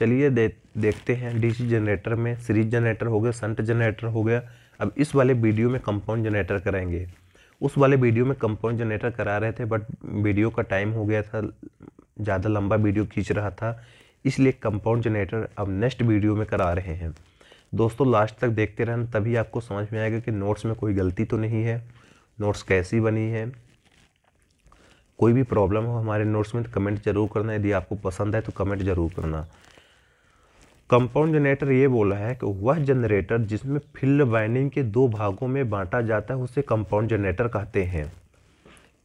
चलिए दे, देखते हैं डीसी जनरेटर में सीरीज जनरेटर हो गया संट जनरेटर हो गया अब इस वाले वीडियो में कंपाउंड जनरेटर कराएंगे उस वाले वीडियो में कंपाउंड जनरेटर करा रहे थे बट वीडियो का टाइम हो गया था ज़्यादा लंबा वीडियो खींच रहा था इसलिए कंपाउंड जनरेटर अब नेक्स्ट वीडियो में करा रहे हैं दोस्तों लास्ट तक देखते रहें तभी आपको समझ में आएगा कि नोट्स में कोई गलती तो नहीं है नोट्स कैसी बनी है कोई भी प्रॉब्लम हो हमारे नोट्स में तो कमेंट ज़रूर करना यदि आपको पसंद है तो कमेंट ज़रूर करना कंपाउंड जनरेटर ये बोला है कि वह जनरेटर जिसमें फील्ड वाइंडिंग के दो भागों में बांटा जाता है उसे कंपाउंड जनरेटर कहते हैं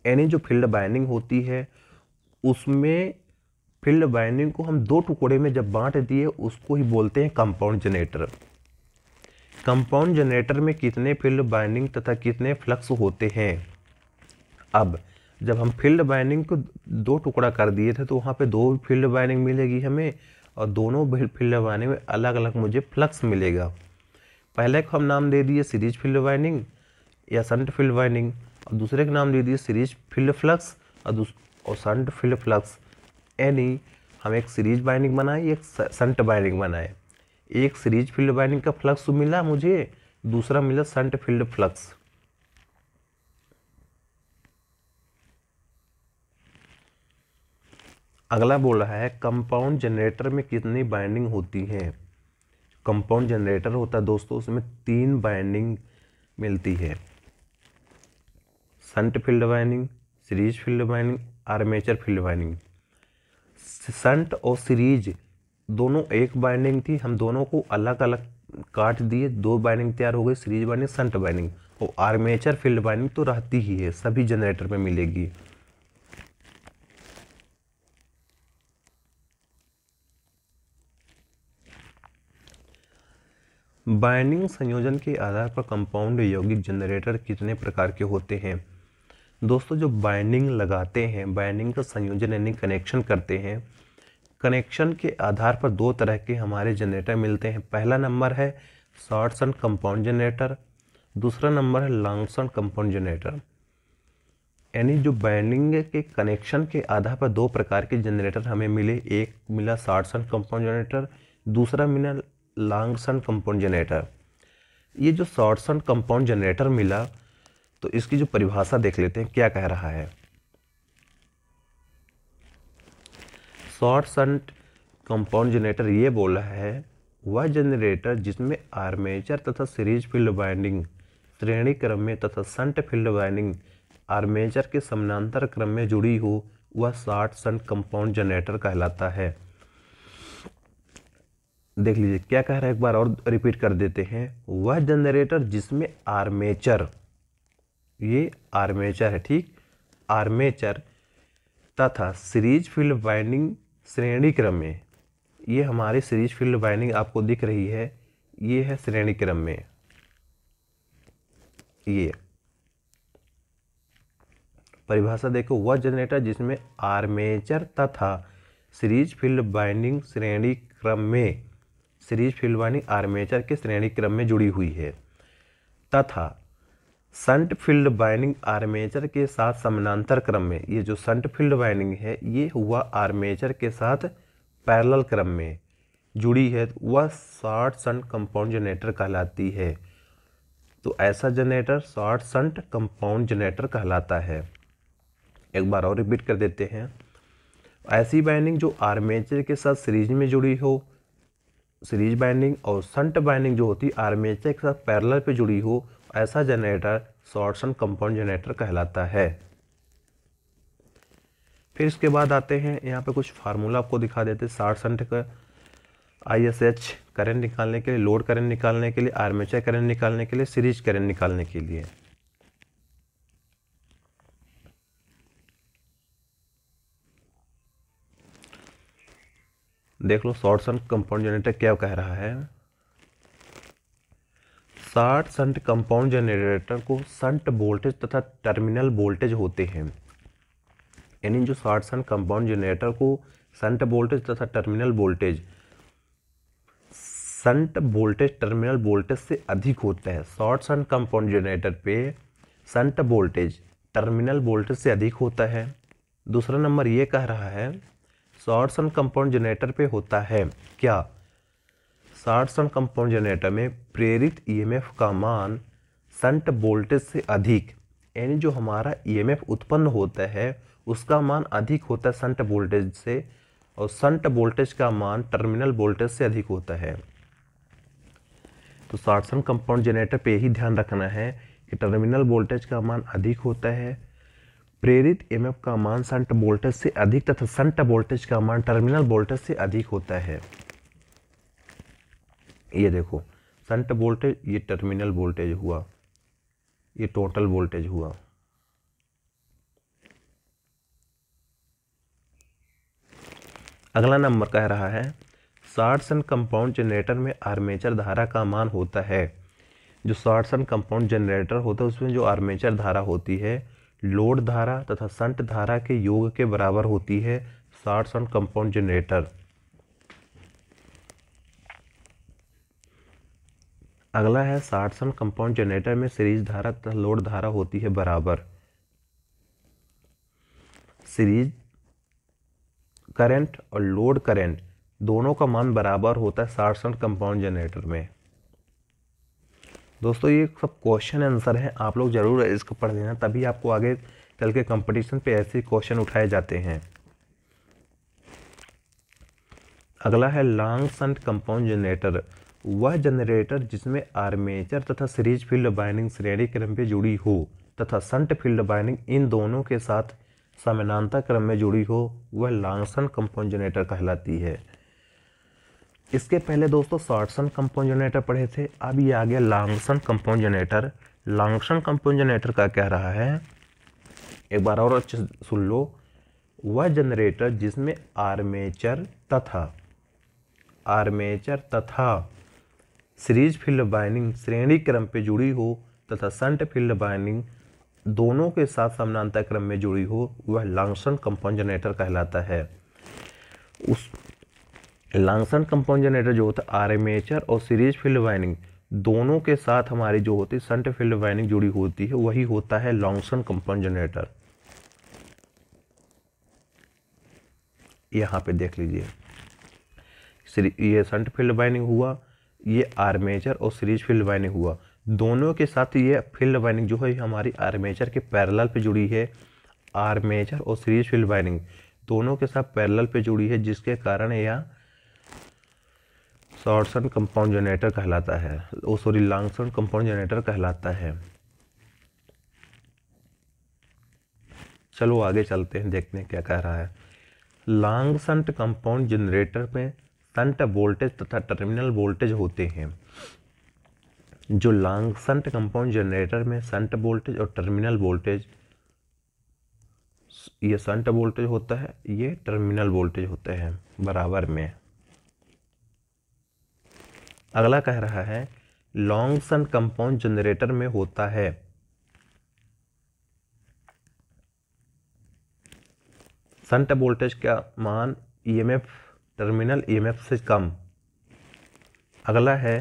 यानी जो फील्ड वाइनिंग होती है उसमें फील्ड बाइंडिंग को हम दो टुकड़े में जब बांट दिए उसको ही बोलते हैं कंपाउंड जनरेटर कंपाउंड जनरेटर में कितने फील्ड बाइंडिंग तथा कितने फ्लक्स होते हैं अब जब हम फील्ड बाइंडिंग को दो टुकड़ा कर दिए थे तो वहाँ पे दो फील्ड बाइंडिंग मिलेगी हमें और दोनों फील्ड वाइंडिंग में अलग अलग मुझे फ्लक्स मिलेगा पहले को हम नाम दे दिए सीरीज फील्ड वाइंडिंग या संट फील्ड वाइंडिंग और दूसरे का नाम दे दिए सीरीज फील्ड फ्लक्स और और संट फील्ड फ्लक्स यानी हम एक सीरीज बाइंडिंग बनाए एक संट बाइंडिंग बनाए एक सीरीज फील्ड बाइंडिंग का फ्लक्स मिला मुझे दूसरा मिला संट फील्ड फ्लक्स अगला बोल रहा है कंपाउंड जनरेटर में कितनी बाइंडिंग होती है कंपाउंड जनरेटर होता है दोस्तों उसमें तीन बाइंडिंग मिलती है shunt field winding series field winding armature field winding shunt और सीरीज दोनों एक बाइंडिंग थी हम दोनों को अलग अलग काट दिए दो बाइंडिंग तैयार हो गई सीरीज बाइंडिंग संट बाइंडिंग और आर्मेचर फील्ड बाइंडिंग तो रहती ही है सभी जनरेटर में मिलेगी बाइंडिंग संयोजन के आधार पर कंपाउंड यौगिक जनरेटर कितने प्रकार के होते हैं दोस्तों जो बाइंडिंग लगाते हैं बाइंडिंग का संयोजन यानी कनेक्शन करते हैं कनेक्शन के आधार पर दो तरह के हमारे जनरेटर मिलते हैं पहला नंबर है शॉर्ट सन कंपाउंड जनरेटर दूसरा नंबर है लॉन्ग सन कंपाउंड जनरेटर यानी जो बाइंडिंग के कनेक्शन के आधार पर दो प्रकार के जनरेटर हमें मिले एक मिला शॉर्ट सन कंपाउंड जनरेटर दूसरा मिला लॉन्ग सन कंपाउंड जनरेटर ये जो शॉर्ट सन कंपाउंड जनरेटर मिला तो इसकी जो परिभाषा देख लेते हैं क्या कह रहा है शॉर्ट सन कंपाउंड जनरेटर ये बोला है वह जनरेटर जिसमें आर्मेचर तथा सीरीज फील्ड वाइंडिंग श्रेणी क्रम में तथा संट फील्ड वाइंडिंग आर्मेचर के समानांतर क्रम में जुड़ी हो वह शॉर्ट सन कंपाउंड जनरेटर कहलाता है देख लीजिए क्या कह रहा है एक बार और रिपीट कर देते हैं वह जनरेटर जिसमें आर्मेचर ये आर्मेचर है ठीक आर्मेचर तथा सीरीज फील्ड वाइंडिंग श्रेणी क्रम में ये हमारी सीरीज फील्ड वाइंडिंग आपको दिख रही है ये है श्रेणी क्रम में ये परिभाषा देखो वह जनरेटर जिसमें आर्मेचर तथा सीरीज फील्ड बाइंडिंग श्रेणी क्रम में सीरीज फील्ड वाइंडिंग आर्मेचर के श्रेणी क्रम में जुड़ी हुई है तथा संट फील्ड वाइंडिंग आर्मेचर के साथ समानांतर क्रम में ये जो संट फील्ड वाइंडिंग है ये हुआ आर्मेचर के साथ पैरेलल क्रम में जुड़ी है वह शॉर्ट संट कंपाउंड जनरेटर कहलाती है तो ऐसा generator short shunt compound generator कहलाता है एक बार और रिपीट कर देते हैं ऐसी बाइनिंग जो आर्मेचर के साथ सीरीज में जुड़ी हो सीरीज बाइंडिंग और संट बाइंडिंग जो होती है आर्मेचर के साथ पैरेलल पे जुड़ी हो ऐसा generator short shunt compound generator कहलाता है फिर इसके बाद आते हैं यहाँ पे कुछ फार्मूला आपको दिखा देते शॉर्ट सन्ट का आई एस एच करेंट निकालने के लिए लोड करेंट निकालने के लिए आर्मेचर करेंट निकालने के लिए सीरीज करेंट निकालने के लिए देख लो शॉर्ट सन कंपाउंड जनरेटर क्या कह रहा है शॉर्ट संट कंपाउंड जनरेटर को संट वोल्टेज तथा टर्मिनल वोल्टेज होते हैं यानी जो शॉर्ट सन कंपाउंड जनरेटर को संट वोल्टेज तथा terminal voltage shunt voltage terminal voltage से अधिक होता है शॉर्ट सन कंपाउंड जनरेटर पे संट वोल्टेज टर्मिनल वोल्टेज से अधिक होता है दूसरा नंबर ये कह रहा है शॉर्टसन कंपाउंड जनरेटर पे होता है क्या शॉर्टसन कंपाउंड जनरेटर में प्रेरित ईएमएफ e का मान संट वोल्टेज से अधिक यानी जो हमारा ईएमएफ e उत्पन्न होता है उसका मान अधिक होता है संट वोल्टेज से और संट वोल्टेज का मान टर्मिनल वोल्टेज से अधिक होता है तो शॉर्ट कंपाउंड जनरेटर पे ही ध्यान रखना है कि टर्मिनल वोल्टेज का मान अधिक होता है प्रेरित एमएफ का मान संट वोल्टेज से अधिक तथा संट वोल्टेज का मान टर्मिनल वोल्टेज से अधिक होता है ये देखो संट वोल्टेज ये टर्मिनल वोल्टेज हुआ ये टोटल वोल्टेज हुआ अगला नंबर कह रहा है शॉर्ट्स एंड कंपाउंड जनरेटर में आर्मेचर धारा का मान होता है जो शॉर्ट्स एंड कंपाउंड जनरेटर होता है उसमें जो आर्मेचर धारा होती है लोड धारा तथा संट धारा के योग के बराबर होती है शॉर्ट सन कंपाउंड जनरेटर अगला है शॉर्ट सन कंपाउंड जनरेटर में सीरीज धारा तथा लोड धारा होती है बराबर सीरीज करंट और लोड करंट दोनों का मान बराबर होता है शॉर्ट सन कंपाउंड जनरेटर में दोस्तों ये सब क्वेश्चन आंसर हैं आप लोग ज़रूर इसको पढ़ लेना तभी आपको आगे चल के कंपटीशन पे ऐसे क्वेश्चन उठाए जाते हैं अगला है लॉन्ग संट कंपाउंड जनरेटर वह जनरेटर जिसमें आर्मेचर तथा सीरीज फील्ड बाइंडिंग श्रेणी क्रम पर जुड़ी हो तथा संट फील्ड बाइंडिंग इन दोनों के साथ समानांतर क्रम में जुड़ी हो वह लॉन्ग संट कंपाउंड जनरेटर कहलाती है इसके पहले दोस्तों शॉर्टसन कंपाउंड जनरेटर पढ़े थे अब ये आ गया long shunt compound generator long shunt compound generator का कह रहा है एक बार और अच्छे सुन लो वह जनरेटर जिसमें आर्मेचर तथा आर्मेचर तथा सीरीज फील्ड बाइनिंग श्रेणी क्रम पे जुड़ी हो तथा संट फील्ड बाइनिंग दोनों के साथ समानांतर क्रम में जुड़ी हो वह लॉन्गसन कंपाउंड जनरेटर कहलाता है उस लांगसन कंपाउंड जनरेटर जो होता है आर्मेचर और सीरीज फील्ड वाइनिंग दोनों के साथ हमारी जो होती है सन्ट फील्ड वाइनिंग जुड़ी होती है वही होता है लॉन्गसन कंपाउंड जनरेटर यहाँ पे देख लीजिए ये सन्ट फील्ड वाइनिंग हुआ ये आर्मेचर और सीरीज फील्ड वाइनिंग हुआ दोनों के साथ ये फील्ड वाइनिंग जो है हमारी आर्मेचर के पैरल पर जुड़ी है आर्मेचर और सीरीज फील्ड वाइनिंग दोनों के साथ पैरल पर जुड़ी है जिसके कारण यह सॉर्सन कंपाउंड जनरेटर कहलाता है oh sorry long shunt compound generator कहलाता है चलो आगे चलते हैं देखते हैं क्या कह रहा है लॉन्ग संट कंपाउंड जनरेटर में संट वोल्टेज तथा टर्मिनल वोल्टेज होते हैं जो लॉन्ग संट कंपाउंड जनरेटर में संट वोल्टेज और टर्मिनल वोल्टेज ये संट वोल्टेज होता है ये टर्मिनल वोल्टेज होते हैं बराबर में अगला कह रहा है लॉन्ग सन कंपाउंड जनरेटर में होता है संट वोल्टेज का मान EMF e terminal EMF e से कम अगला है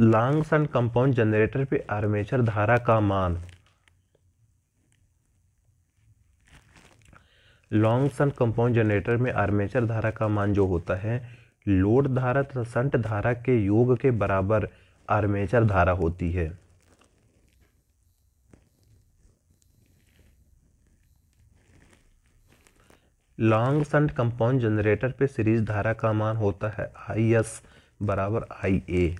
लॉन्ग सन कंपाउंड जनरेटर पे आर्मेचर धारा का मान लॉन्ग सन कंपाउंड जनरेटर में आर्मेचर धारा का मान जो होता है लोड धारा तथा संट धारा के योग के बराबर आर्मेचर धारा होती है लॉन्ग संट कंपाउंड जनरेटर पे सीरीज धारा का मान होता है आई एस बराबर आई ए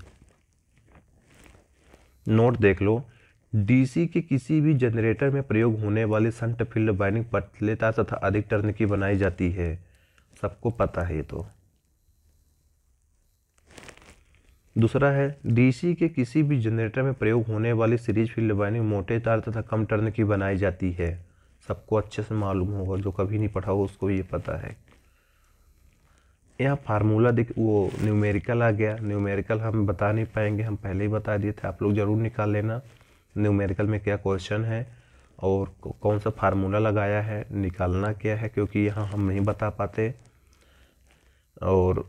नोट देख लो डीसी के किसी भी जनरेटर में प्रयोग होने वाली संट फील्ड वाइनिंग पतलेता तथा अधिक टर्न की बनाई जाती है सबको पता है ये तो दूसरा है डीसी के किसी भी जनरेटर में प्रयोग होने वाली सीरीज फील्ड वाइंडिंग मोटे तार तथा कम टर्न की बनाई जाती है सबको अच्छे से मालूम होगा जो कभी नहीं पढ़ा हो उसको ये पता है यहाँ फार्मूला देख वो न्यूमेरिकल आ गया न्यूमेरिकल हम बता नहीं पाएंगे हम पहले ही बता दिए थे आप लोग ज़रूर निकाल लेना न्यूमेरिकल में क्या क्वेश्चन है और कौन सा फार्मूला लगाया है निकालना क्या है क्योंकि यहाँ हम नहीं बता पाते और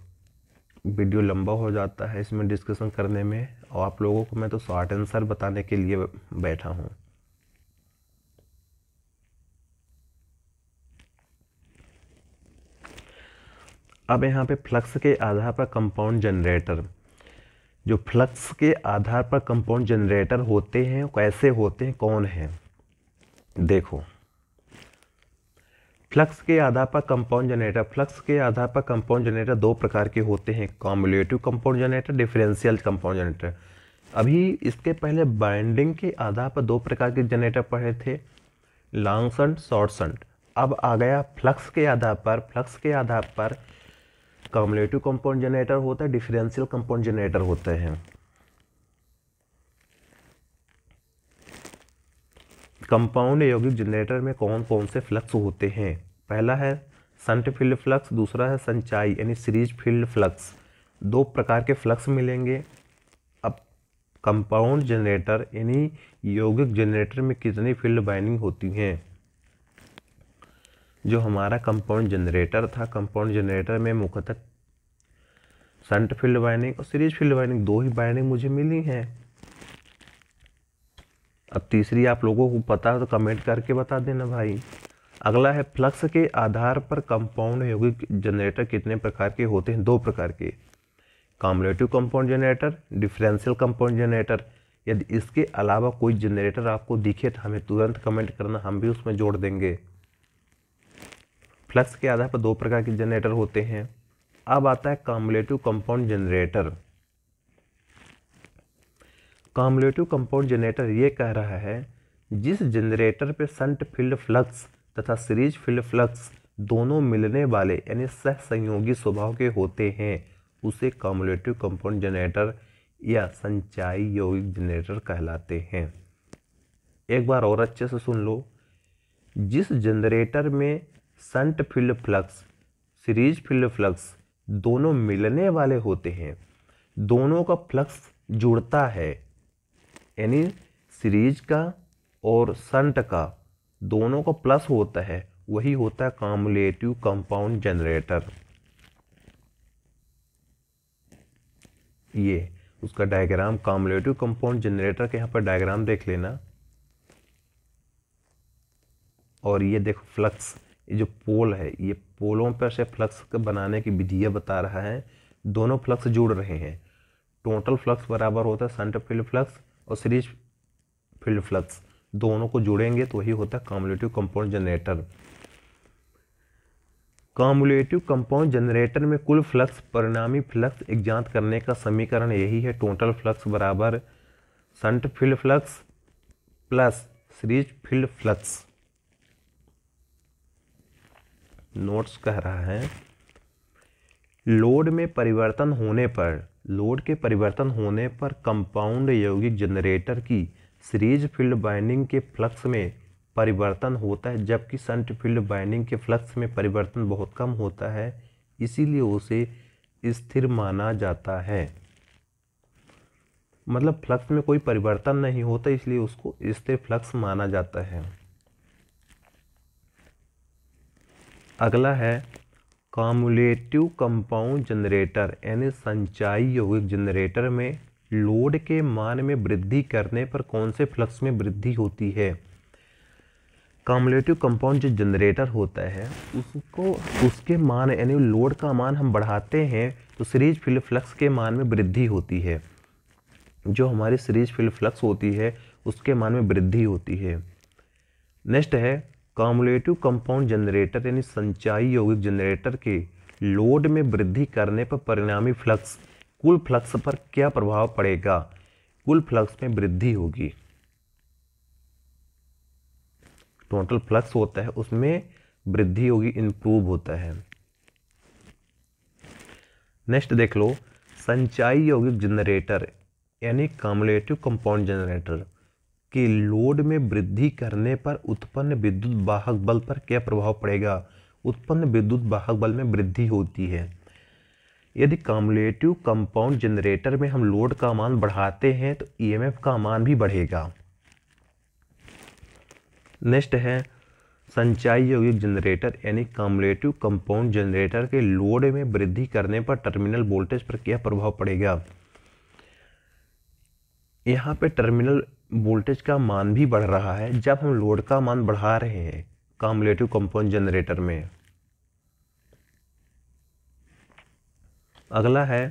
वीडियो लंबा हो जाता है इसमें डिस्कशन करने में और आप लोगों को मैं तो शॉर्ट आंसर बताने के लिए बैठा हूँ अब यहाँ पे फ्लक्स के आधार पर कंपाउंड जनरेटर जो फ्लक्स के आधार पर कंपाउंड जनरेटर होते हैं कैसे होते हैं कौन हैं देखो फ्लक्स के आधार पर कंपाउंड जनरेटर फ्लक्स के आधार पर कंपाउंड जनरेटर दो प्रकार के होते हैं cumulative compound generator differential compound generator अभी इसके पहले बाइंडिंग के आधार पर दो प्रकार के जनरेटर पढ़े थे लॉन्ग सन्ट शॉर्ट सन्ट अब आ गया फ्लक्स के आधार पर फ्लक्स के आधार पर कॉम्युलेटिव कंपाउंड जनरेटर होता है डिफरेंशियल कंपाउंड जनरेटर होते हैं कंपाउंड यौगिक जनरेटर में कौन कौन से फ्लक्स होते हैं पहला है संट फील्ड फ्लक्स दूसरा है संचाई यानी सीरीज फील्ड फ्लक्स दो प्रकार के फ्लक्स मिलेंगे अब कंपाउंड जनरेटर यानी यौगिक जनरेटर में कितनी फील्ड बाइंडिंग होती हैं जो हमारा कंपाउंड जनरेटर था कंपाउंड जनरेटर में मुख्यतः संट फील्ड बाइंडिंग और सीरीज फील्ड बाइंडिंग दो ही बाइंडिंग मुझे मिली हैं अब तीसरी आप लोगों को पता है तो कमेंट करके बता देना भाई अगला है फ्लक्स के आधार पर कंपाउंड यौगिक जनरेटर कितने प्रकार के होते हैं दो प्रकार के cumulative compound generator differential compound generator यदि इसके अलावा कोई जनरेटर आपको दिखे तो हमें तुरंत कमेंट करना हम भी उसमें जोड़ देंगे फ्लक्स के आधार पर दो प्रकार के जनरेटर होते हैं अब आता है cumulative compound generator cumulative compound generator ये कह रहा है जिस जनरेटर पे संट फील्ड फ्लक्स तथा सीरीज फील्ड फ्लक्स दोनों मिलने वाले यानी सहसंयोगी स्वभाव के होते हैं उसे कॉम्युलेटिव कंपाउंड जनरेटर या संचाई यौगिक जनरेटर कहलाते हैं एक बार और अच्छे से सुन लो जिस जनरेटर में shunt field flux series field flux दोनों मिलने वाले होते हैं दोनों का फ्लक्स जुड़ता है यानी सीरीज का और संट का दोनों का प्लस होता है वही होता है कामुलेटिव कंपाउंड जनरेटर ये उसका डायग्राम कामुलेटिव कंपाउंड जनरेटर के यहाँ पर डायग्राम देख लेना और ये देखो फ्लक्स ये जो पोल है ये पोलों पर से फ्लक्स बनाने की विधियाँ बता रहा है दोनों फ्लक्स जुड़ रहे हैं टोटल फ्लक्स बराबर होता है संट फील्ड फ्लक्स और सीरीज फील्ड फ्लक्स दोनों को जुड़ेंगे तो वही होता है cumulative compound generator cumulative compound generator में कुल फ्लक्स परिणामी फ्लक्स एग्जांत करने का समीकरण यही है टोटल फ्लक्स बराबर shunt field flux plus series field flux notes कह रहा है लोड में परिवर्तन होने पर लोड के परिवर्तन होने पर कंपाउंड यौगिक जनरेटर की सीरीज फील्ड बाइंडिंग के फ्लक्स में परिवर्तन होता है जबकि संट फील्ड बाइंडिंग के फ्लक्स में परिवर्तन बहुत कम होता है इसीलिए उसे स्थिर माना जाता है मतलब फ्लक्स में कोई परिवर्तन नहीं होता इसलिए उसको स्थिर फ्लक्स माना जाता है अगला है कामुलेटिव कंपाउंड जनरेटर यानी संचाई यौगिक जनरेटर में लोड के मान में वृद्धि करने पर कौन से फ्लक्स में वृद्धि होती है कामुलेटिव कंपाउंड जो जनरेटर होता है उसको उसके मान यानी लोड का मान हम बढ़ाते हैं तो सीरीज फिल फ्लक्स के मान में वृद्धि होती है जो हमारी सीरीज फिल फ्लक्स होती है उसके मान में वृद्धि होती है नेक्स्ट है कॉमुलेटिव कंपाउंड जनरेटर यानी संचाई यौगिक जनरेटर के लोड में वृद्धि करने पर परिणामी फ्लक्स कुल फ्लक्स पर क्या प्रभाव पड़ेगा कुल फ्लक्स में वृद्धि होगी टोटल फ्लक्स होता है उसमें वृद्धि होगी इम्प्रूव होता है नेक्स्ट देख लो संचाई यौगिक जनरेटर यानी कॉमुलेटिव कंपाउंड जनरेटर कि लोड में वृद्धि करने पर उत्पन्न विद्युत वाहक बल पर क्या प्रभाव पड़ेगा उत्पन्न विद्युत वाहक बल में वृद्धि होती है यदि कॉमुलेटिव कंपाउंड जनरेटर में हम लोड का मान बढ़ाते हैं तो ईएमएफ e का मान भी बढ़ेगा नेक्स्ट है संचाई यौगिक जनरेटर यानी कम्युलेटिव कंपाउंड जनरेटर के लोड में वृद्धि करने पर टर्मिनल वोल्टेज पर क्या प्रभाव पड़ेगा यहाँ पे टर्मिनल वोल्टेज का मान भी बढ़ रहा है जब हम लोड का मान बढ़ा रहे हैं कॉम्युलेटिव कंपाउंड जनरेटर में अगला है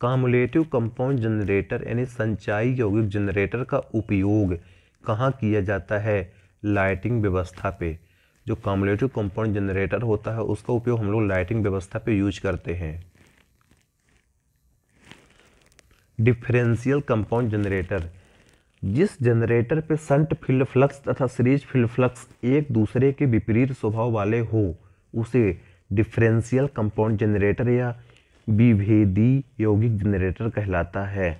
कॉम्युलेटिव कंपाउंड जनरेटर यानी संचाई यौगिक जनरेटर का उपयोग कहाँ किया जाता है लाइटिंग व्यवस्था पे जो कॉम्युलेटिव कंपाउंड जनरेटर होता है उसका उपयोग हम लोग लाइटिंग व्यवस्था पे यूज करते हैं डिफरेंशियल कंपाउंड जनरेटर जिस जनरेटर पे संट फील्ड फ्लक्स तथा सीरीज फील्ड फ्लक्स एक दूसरे के विपरीत स्वभाव वाले हो उसे डिफरेंशियल कंपाउंड जनरेटर या विभेदी यौगिक जनरेटर कहलाता है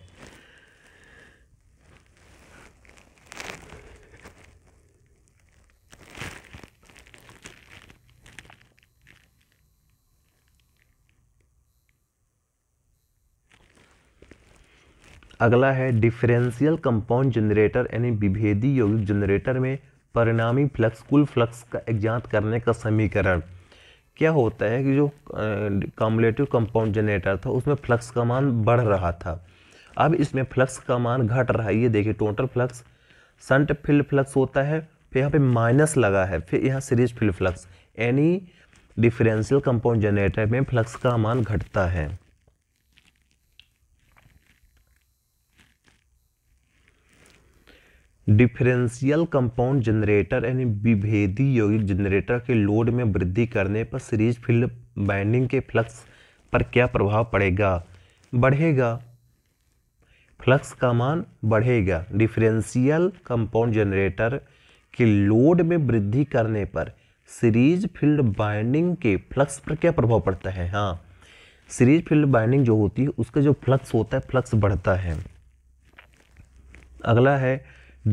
अगला है डिफरेंशियल कंपाउंड जनरेटर यानी विभेदी यौगिक जनरेटर में परिणामी फ्लक्स कुल फ्लक्स का एग्जात करने का समीकरण क्या होता है कि जो कॉमुलेटिव कंपाउंड जनरेटर था उसमें फ्लक्स का मान बढ़ रहा था अब इसमें फ्लक्स का मान घट रहा है ये देखिए total flux shunt field flux होता है फिर यहाँ पे माइनस लगा है फिर यहाँ सीरीज फील्ड फ्लक्स यानी डिफरेंशियल कंपाउंड जनरेटर में फ्लक्स का मान घटता है डिफरेंशियल कंपाउंड जनरेटर यानी विभेदी यौगिक जनरेटर के लोड में वृद्धि करने पर सीरीज फील्ड बाइंडिंग के फ्लक्स पर क्या प्रभाव पड़ेगा बढ़ेगा फ्लक्स का मान बढ़ेगा डिफरेंशियल कंपाउंड जनरेटर के लोड में वृद्धि करने पर सीरीज फील्ड बाइंडिंग के फ्लक्स पर क्या प्रभाव पड़ता है हाँ सीरीज फील्ड बाइंडिंग जो होती है उसका जो फ्लक्स होता है फ्लक्स बढ़ता है अगला है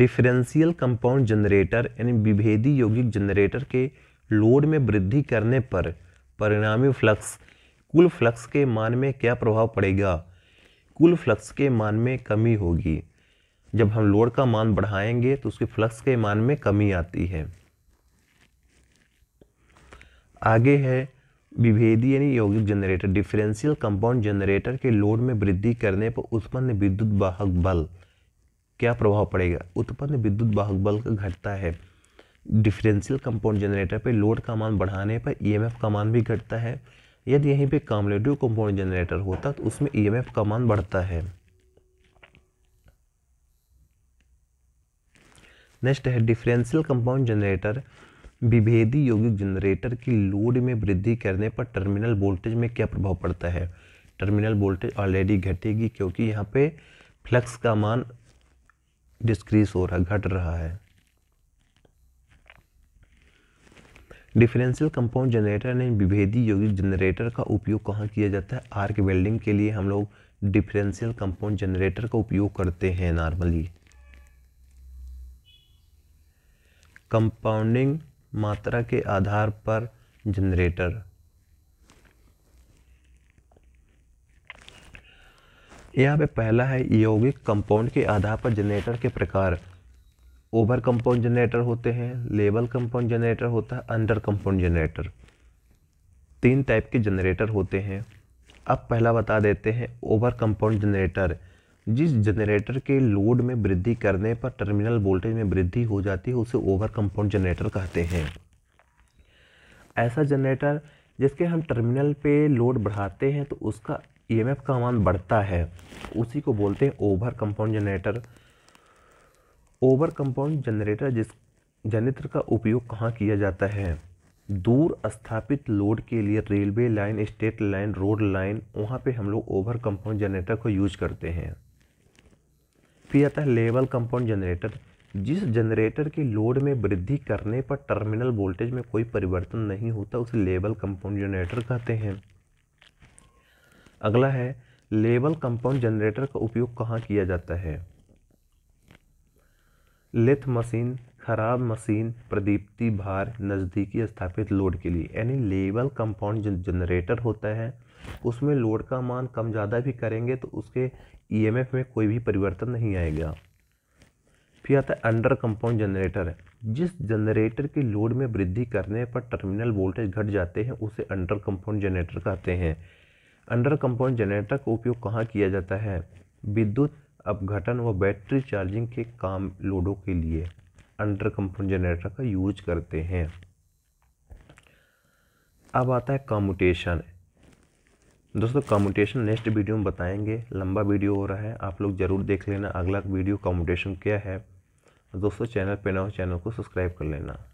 डिफरेंशियल कंपाउंड जनरेटर यानी विभेदी यौगिक जनरेटर के लोड में वृद्धि करने पर परिणामी फ्लक्स कुल फ्लक्स के मान में क्या प्रभाव पड़ेगा कुल फ्लक्स के मान में कमी होगी जब हम लोड का मान बढ़ाएंगे तो उसके फ्लक्स के मान में कमी आती है आगे है विभेदी यानी यौगिक जनरेटर डिफरेंशियल कंपाउंड जनरेटर के लोड में वृद्धि करने पर उत्पन्न विद्युत वाहक बल क्या प्रभाव पड़ेगा उत्पन्न विद्युत वाहक बल का घटता है डिफरेंशियल कंपाउंड जनरेटर पर लोड का मान बढ़ाने पर ईएमएफ e का मान भी घटता है यदि यहीं पे कामलेटिव कंपाउंड जनरेटर होता तो उसमें ईएमएफ e का मान बढ़ता है नेक्स्ट है डिफरेंशियल कंपाउंड जनरेटर विभेदी यौगिक जनरेटर की लोड में वृद्धि करने पर टर्मिनल वोल्टेज में क्या प्रभाव पड़ता है टर्मिनल वोल्टेज ऑलरेडी घटेगी क्योंकि यहाँ पे फ्लक्स का मान डिस्क्रीज हो रहा घट रहा है डिफरेंशियल कंपाउंड जनरेटर ने विभेदी यौगिक जनरेटर का उपयोग कहाँ किया जाता है आर्क वेल्डिंग के लिए हम लोग डिफरेंशियल कंपाउंड जनरेटर का उपयोग करते हैं नॉर्मली कंपाउंडिंग मात्रा के आधार पर जनरेटर यहाँ पे पहला है यौगिक कंपाउंड के आधार पर जनरेटर के प्रकार ओवर कंपाउंड जनरेटर होते हैं लेवल कंपाउंड जनरेटर होता है अंडर कंपाउंड जनरेटर तीन टाइप के जनरेटर होते हैं अब पहला बता देते हैं ओवर कंपाउंड जनरेटर जिस जनरेटर के लोड में वृद्धि करने पर टर्मिनल वोल्टेज में वृद्धि हो जाती है उसे ओवर कंपाउंड जनरेटर कहते हैं ऐसा जनरेटर जिसके हम टर्मिनल पे लोड बढ़ाते हैं तो उसका ईएमएफ e का मान बढ़ता है उसी को बोलते हैं over compound generator over compound generator जिस जनित्र का उपयोग कहाँ किया जाता है दूर स्थापित लोड के लिए railway line state line road line वहाँ पे हम लोग ओवर कंपाउंड जनरेटर को यूज करते हैं फिर आता है लेवल कंपाउंड जनरेटर जिस जनरेटर के लोड में वृद्धि करने पर टर्मिनल वोल्टेज में कोई परिवर्तन नहीं होता उसे लेवल कंपाउंड जनरेटर कहते हैं अगला है लेवल कंपाउंड जनरेटर का उपयोग कहाँ किया जाता है लेथ मशीन खराब मशीन प्रदीप्ति भार नज़दीकी स्थापित लोड के लिए यानी लेवल कंपाउंड जनरेटर होता है उसमें लोड का मान कम ज़्यादा भी करेंगे तो उसके ईएमएफ e में कोई भी परिवर्तन नहीं आएगा फिर आता है अंडर कंपाउंड जनरेटर जिस जनरेटर के लोड में वृद्धि करने पर टर्मिनल वोल्टेज घट जाते हैं उसे अंडर कंपाउंड जनरेटर कहते हैं अंडर कंपाउंड जनरेटर का उपयोग कहाँ किया जाता है विद्युत अपघटन व बैटरी चार्जिंग के काम लोडों के लिए अंडर कंपाउंड जनरेटर का यूज करते हैं अब आता है कम्यूटेशन दोस्तों कम्यूटेशन नेक्स्ट वीडियो में बताएंगे लंबा वीडियो हो रहा है आप लोग ज़रूर देख लेना अगला वीडियो कम्यूटेशन क्या है दोस्तों चैनल पे ना हो चैनल को सब्सक्राइब कर लेना